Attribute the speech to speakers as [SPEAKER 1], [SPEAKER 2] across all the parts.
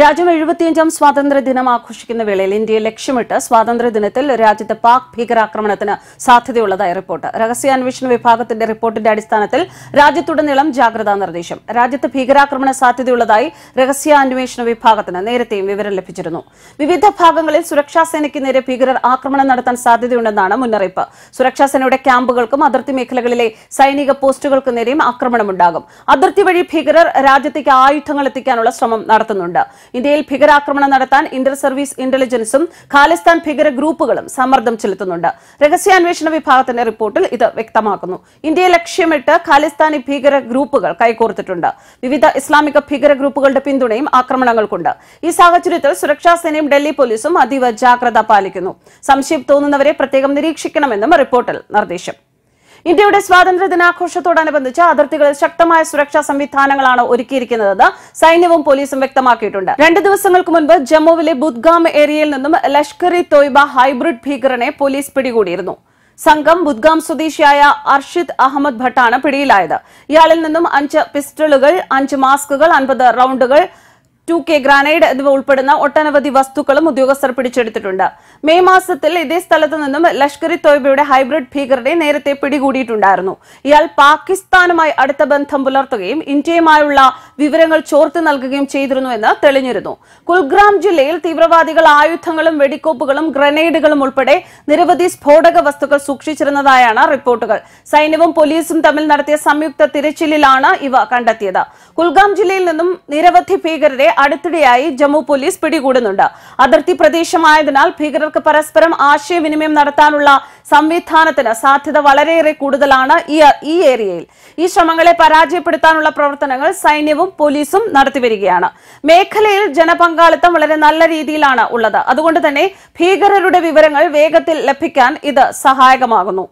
[SPEAKER 1] രാജ്യം എഴുപത്തിയഞ്ചാം സ്വാതന്ത്ര്യ ദിനം ആഘോഷിക്കുന്ന വേളയിൽ ഇന്ത്യയെ ലക്ഷ്യമിട്ട് സ്വാതന്ത്ര്യ ദിനത്തിൽ രാജ്യത്ത് പാക് ഭീകരാക്രമണത്തിന് സാധ്യതയുള്ളതായി റിപ്പോർട്ട് രഹസ്യാന്വേഷണ വിഭാഗത്തിന്റെ റിപ്പോർട്ടിന്റെ അടിസ്ഥാനത്തിൽ രാജ്യത്തുടനീളം ജാഗ്രതാ നിർദ്ദേശം രാജ്യത്ത് ഭീകരാക്രമണ സാധ്യതയുള്ളതായി രഹസ്യാന്വേഷണ വിഭാഗത്തിന് നേരത്തെയും വിവരം ലഭിച്ചിരുന്നു വിവിധ ഭാഗങ്ങളിൽ സുരക്ഷാ സേനയ്ക്ക് നേരെ ഭീകരർ ആക്രമണം നടത്താൻ സാധ്യതയുണ്ടെന്നാണ് മുന്നറിയിപ്പ് സുരക്ഷാ സേനയുടെ ക്യാമ്പുകൾക്കും അതിർത്തി മേഖലകളിലെ സൈനിക പോസ്റ്റുകൾക്കും നേരെയും ആക്രമണമുണ്ടാകും അതിർത്തി വഴി ഭീകരർ രാജ്യത്തേക്ക് ആയുധങ്ങൾ എത്തിക്കാനുള്ള ശ്രമം നടത്തുന്നുണ്ട് ഇന്ത്യയിൽ ഭീകരാക്രമണം നടത്താൻ ഇന്റർ സർവീസ് ഇന്റലിജൻസും ഖാലിസ്ഥാൻ ഭീകര ഗ്രൂപ്പുകളും സമ്മർദ്ദം ചെലുത്തുന്നുണ്ട് രഹസ്യാന്വേഷണ വിഭാഗത്തിന്റെ റിപ്പോർട്ടിൽ ഇത് വ്യക്തമാക്കുന്നു ഇന്ത്യയെ ലക്ഷ്യമിട്ട് ഖാലിസ്ഥാനി ഭീകര ഗ്രൂപ്പുകൾ കൈകോർത്തിട്ടുണ്ട് വിവിധ ഇസ്ലാമിക ഭീകര ഗ്രൂപ്പുകളുടെ പിന്തുണയും ആക്രമണങ്ങൾക്കുണ്ട് ഈ സാഹചര്യത്തിൽ സുരക്ഷാ സേനയും ഡൽഹി പോലീസും അതീവ ജാഗ്രത പാലിക്കുന്നു സംശയം തോന്നുന്നവരെ പ്രത്യേകം നിരീക്ഷിക്കണമെന്നും റിപ്പോർട്ടിൽ നിർദ്ദേശം ഇന്ത്യയുടെ സ്വാതന്ത്ര്യ ദിനാഘോഷത്തോടനുബന്ധിച്ച് അതിർത്തികളിൽ ശക്തമായ സുരക്ഷാ സംവിധാനങ്ങളാണ് ഒരുക്കിയിരിക്കുന്നതെന്ന് സൈന്യവും പോലീസും വ്യക്തമാക്കിയിട്ടുണ്ട് രണ്ട് ദിവസങ്ങൾക്ക് മുൻപ് ജമ്മുവിലെ ബുദ്ഗാം ഏരിയയിൽ നിന്നും ലഷ്കർ ഇ തോയ്ബ ഹൈബ്രിഡ് ഭീകരനെ പോലീസ് പിടികൂടിയിരുന്നു സംഘം ബുദ്ഗാം സ്വദേശിയായ അർഷിദ് അഹമ്മദ് ഭട്ടാണ് പിടിയിലായത് ഇയാളിൽ നിന്നും അഞ്ച് പിസ്റ്റളുകൾ അഞ്ച് മാസ്കുകൾ അൻപത് റൌണ്ടുകൾ ടു കെ ഗ്രാനൈഡ് എന്നിവ ഉൾപ്പെടുന്ന ഒട്ടനവധി വസ്തുക്കളും ഉദ്യോഗസ്ഥർ പിടിച്ചെടുത്തിട്ടുണ്ട് മെയ് മാസത്തിൽ ഇതേ സ്ഥലത്തു നിന്നും ലഷ്കർ ഇ തോയ്ബയുടെ ഹൈബ്രിഡ് ഭീകരനെ നേരത്തെ പിടികൂടിയിട്ടുണ്ടായിരുന്നു ഇയാൾ പാകിസ്ഥാനുമായി അടുത്ത ബന്ധം പുലർത്തുകയും ഇന്ത്യയുമായുള്ള വിവരങ്ങൾ ചോർത്തി നൽകുകയും ചെയ്തിരുന്നുവെന്ന് തെളിഞ്ഞിരുന്നു കുൽഗ്രാം ജില്ലയിൽ തീവ്രവാദികൾ ആയുധങ്ങളും വെടിക്കോപ്പുകളും ഗ്രനേഡുകളും ഉൾപ്പെടെ നിരവധി സ്ഫോടക വസ്തുക്കൾ സൂക്ഷിച്ചിരുന്നതായാണ് റിപ്പോർട്ടുകൾ സൈന്യവും പോലീസും തമ്മിൽ നടത്തിയ സംയുക്ത തിരച്ചിലിലാണ് ഇവ കണ്ടെത്തിയത് കുൽഗാം ജില്ലയിൽ നിന്നും നിരവധി ഭീകരരെ അടുത്തിടെയായി ജമ്മു പോലീസ് പിടികൂടുന്നുണ്ട് അതിർത്തി പ്രദേശമായതിനാൽ ഭീകരർക്ക് പരസ്പരം ആശയവിനിമയം നടത്താനുള്ള സംവിധാനത്തിന് സാധ്യത വളരെയേറെ കൂടുതലാണ് ഈ ഏരിയയിൽ ഈ ശ്രമങ്ങളെ പരാജയപ്പെടുത്താനുള്ള പ്രവർത്തനങ്ങൾ സൈന്യവും പോലീസും നടത്തിവരികയാണ് മേഖലയിൽ ജനപങ്കാളിത്തം വളരെ നല്ല രീതിയിലാണ് ഉള്ളത് അതുകൊണ്ട് തന്നെ ഭീകരരുടെ വിവരങ്ങൾ വേഗത്തിൽ ലഭിക്കാൻ ഇത് സഹായകമാകുന്നു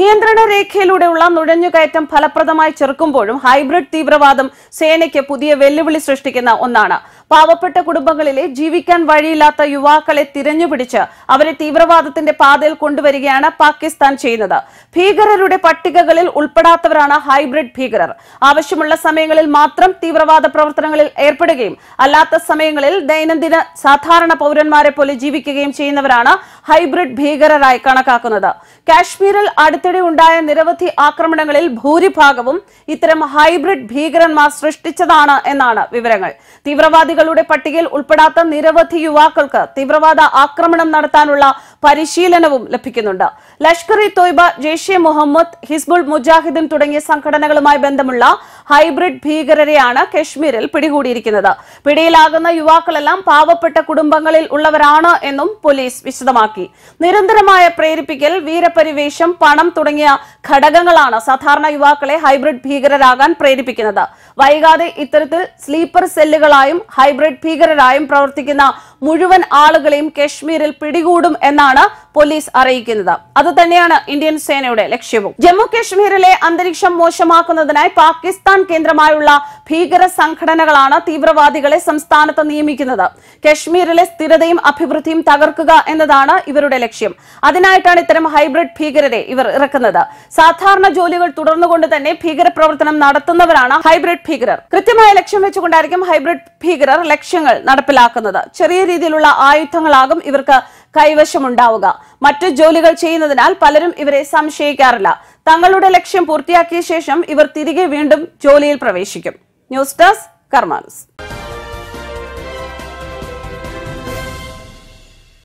[SPEAKER 1] നിയന്ത്രണ രേഖയിലൂടെയുള്ള നുഴഞ്ഞുകയറ്റം ഫലപ്രദമായി ചെറുക്കുമ്പോഴും ഹൈബ്രിഡ് തീവ്രവാദം സേനയ്ക്ക് പുതിയ വെല്ലുവിളി സൃഷ്ടിക്കുന്ന ഒന്നാണ് പാവപ്പെട്ട കുടുംബങ്ങളിലെ ജീവിക്കാൻ വഴിയില്ലാത്ത യുവാക്കളെ തിരഞ്ഞുപിടിച്ച് അവരെ തീവ്രവാദത്തിന്റെ പാതയിൽ കൊണ്ടുവരികയാണ് പാകിസ്ഥാൻ ചെയ്യുന്നത് ഭീകരരുടെ പട്ടികകളിൽ ഉൾപ്പെടാത്തവരാണ് ഹൈബ്രിഡ് ഭീകരർ ആവശ്യമുള്ള സമയങ്ങളിൽ മാത്രം തീവ്രവാദ പ്രവർത്തനങ്ങളിൽ ഏർപ്പെടുകയും അല്ലാത്ത സമയങ്ങളിൽ ദൈനംദിന സാധാരണ പൗരന്മാരെ പോലെ ജീവിക്കുകയും ചെയ്യുന്നവരാണ് ഹൈബ്രിഡ് ഭീകരരായി കണക്കാക്കുന്നത് കാശ്മീരിൽ അടുത്ത അടുത്തിടെ ഉണ്ടായ നിരവധി ആക്രമണങ്ങളിൽ ഭൂരിഭാഗവും ഇത്തരം ഹൈബ്രിഡ് ഭീകരന്മാർ സൃഷ്ടിച്ചതാണ് എന്നാണ് വിവരങ്ങൾ തീവ്രവാദികളുടെ പട്ടികയിൽ ഉൾപ്പെടാത്ത നിരവധി യുവാക്കൾക്ക് തീവ്രവാദ ആക്രമണം നടത്താനുള്ള പരിശീലനവും ലഭിക്കുന്നുണ്ട് ലഷ്കർ ഇ തോയ്ബ ജെയ്ഷെ മുഹമ്മദ് ഹിസ്ബുൾ മുജാഹിദിൻ തുടങ്ങിയ സംഘടനകളുമായി ബന്ധമുള്ള ഹൈബ്രിഡ് ഭീകരരെയാണ് കശ്മീരിൽ പിടികൂടിയിരിക്കുന്നത് പിടിയിലാകുന്ന യുവാക്കളെല്ലാം പാവപ്പെട്ട കുടുംബങ്ങളിൽ ഉള്ളവരാണ് എന്നും പോലീസ് വിശദമാക്കി നിരന്തരമായ പ്രേരിപ്പിക്കൽ വീരപരിവേഷം പണം തുടങ്ങിയ ഘടകങ്ങളാണ് സാധാരണ യുവാക്കളെ ഹൈബ്രിഡ് ഭീകരരാകാൻ പ്രേരിപ്പിക്കുന്നത് വൈകാതെ ഇത്തരത്തിൽ സ്ലീപ്പർ സെല്ലുകളായും ഹൈബ്രിഡ് ഭീകരരായും പ്രവർത്തിക്കുന്ന മുഴുവൻ ആളുകളെയും കശ്മീരിൽ പിടികൂടും എന്നാണ് എന്നാണ് പോലീസ് അറിയിക്കുന്നത് അത് തന്നെയാണ് ഇന്ത്യൻ സേനയുടെ ലക്ഷ്യവും ജമ്മു കശ്മീരിലെ അന്തരീക്ഷം മോശമാക്കുന്നതിനായി പാകിസ്ഥാൻ കേന്ദ്രമായുള്ള ഭീകര സംഘടനകളാണ് തീവ്രവാദികളെ സംസ്ഥാനത്ത് നിയമിക്കുന്നത് കശ്മീരിലെ സ്ഥിരതയും അഭിവൃദ്ധിയും തകർക്കുക എന്നതാണ് ഇവരുടെ ലക്ഷ്യം അതിനായിട്ടാണ് ഇത്തരം ഹൈബ്രിഡ് ഭീകരരെ ഇവർ ഇറക്കുന്നത് സാധാരണ ജോലികൾ തുടർന്നുകൊണ്ട് തന്നെ ഭീകര പ്രവർത്തനം നടത്തുന്നവരാണ് ഹൈബ്രിഡ് ഭീകരർ കൃത്യമായ ലക്ഷ്യം വെച്ചുകൊണ്ടായിരിക്കും ഹൈബ്രിഡ് ഭീകരർ ലക്ഷ്യങ്ങൾ നടപ്പിലാക്കുന്നത് ചെറിയ രീതിയിലുള്ള ആയുധങ്ങളാകും ഇവർക്ക് കൈവശമുണ്ടാവുക മറ്റു ജോലികൾ ചെയ്യുന്നതിനാൽ പലരും ഇവരെ സംശയിക്കാറില്ല തങ്ങളുടെ ലക്ഷ്യം പൂർത്തിയാക്കിയ ശേഷം ഇവർ തിരികെ വീണ്ടും ജോലിയിൽ പ്രവേശിക്കും ന്യൂസ് ഡെസ്ക് കർമാനസ്